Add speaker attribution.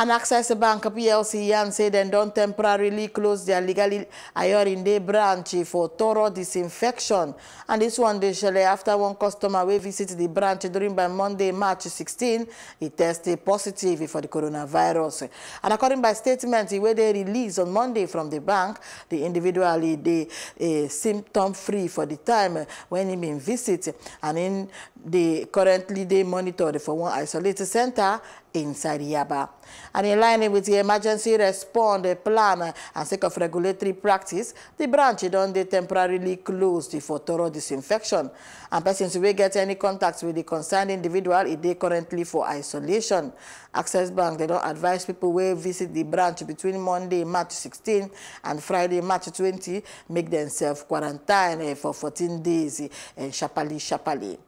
Speaker 1: and Access Bank PLC Yansay they don't temporarily close their legally Ayorinde branch for thorough disinfection. And this one, they shall after one customer will visit the branch during by Monday, March 16, he tested positive for the coronavirus. And according by statement, where they released on Monday from the bank, the individual they uh, eh, symptom-free for the time when he been visit. And in the currently they monitored for one isolated center inside Yaba. And in line with the emergency response plan and sake of regulatory practice, the branch done they temporarily closed for thorough disinfection. And persons who get any contact with the concerned individual, if they currently for isolation. Access Bank, they don't advise people where visit the branch between Monday, March 16 and Friday, March 20, make themselves quarantine for 14 days in eh, Chapali, Chapali.